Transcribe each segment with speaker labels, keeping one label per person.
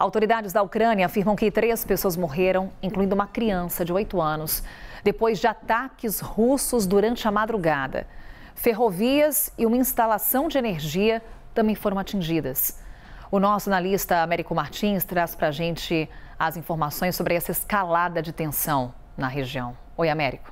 Speaker 1: Autoridades da Ucrânia afirmam que três pessoas morreram, incluindo uma criança de 8 anos, depois de ataques russos durante a madrugada. Ferrovias e uma instalação de energia também foram atingidas. O nosso analista Américo Martins traz para a gente as informações sobre essa escalada de tensão na região. Oi, Américo.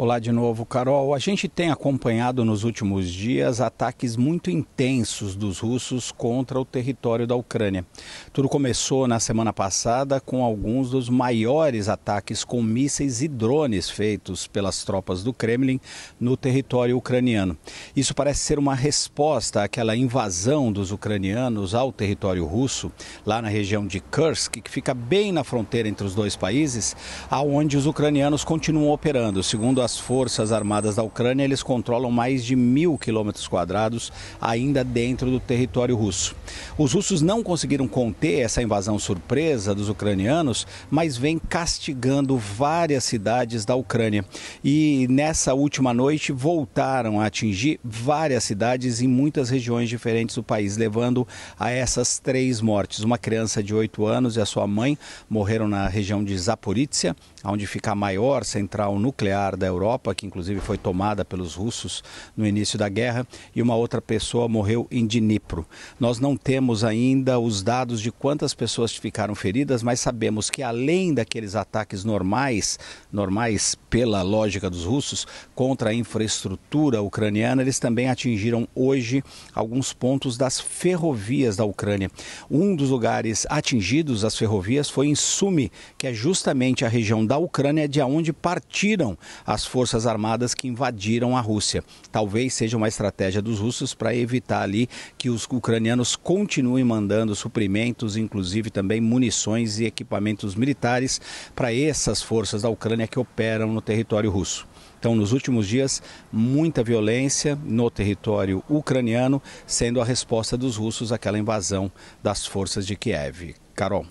Speaker 2: Olá de novo, Carol. A gente tem acompanhado nos últimos dias ataques muito intensos dos russos contra o território da Ucrânia. Tudo começou na semana passada com alguns dos maiores ataques com mísseis e drones feitos pelas tropas do Kremlin no território ucraniano. Isso parece ser uma resposta àquela invasão dos ucranianos ao território russo, lá na região de Kursk, que fica bem na fronteira entre os dois países, aonde os ucranianos continuam operando, segundo a das Forças Armadas da Ucrânia, eles controlam mais de mil quilômetros quadrados ainda dentro do território russo. Os russos não conseguiram conter essa invasão surpresa dos ucranianos, mas vem castigando várias cidades da Ucrânia. E nessa última noite voltaram a atingir várias cidades em muitas regiões diferentes do país, levando a essas três mortes. Uma criança de 8 anos e a sua mãe morreram na região de Zaporizhia, onde fica a maior central nuclear da Europa. Europa, que inclusive foi tomada pelos russos no início da guerra, e uma outra pessoa morreu em Dnipro. Nós não temos ainda os dados de quantas pessoas ficaram feridas, mas sabemos que além daqueles ataques normais, normais pela lógica dos russos, contra a infraestrutura ucraniana, eles também atingiram hoje alguns pontos das ferrovias da Ucrânia. Um dos lugares atingidos, as ferrovias, foi em Sumi, que é justamente a região da Ucrânia de onde partiram as forças armadas que invadiram a Rússia. Talvez seja uma estratégia dos russos para evitar ali que os ucranianos continuem mandando suprimentos, inclusive também munições e equipamentos militares para essas forças da Ucrânia que operam no território russo. Então, nos últimos dias, muita violência no território ucraniano, sendo a resposta dos russos àquela invasão das forças de Kiev. Carol.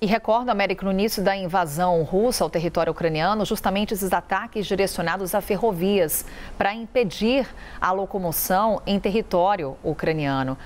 Speaker 1: E recordo, Américo, no início da invasão russa ao território ucraniano, justamente esses ataques direcionados a ferrovias para impedir a locomoção em território ucraniano.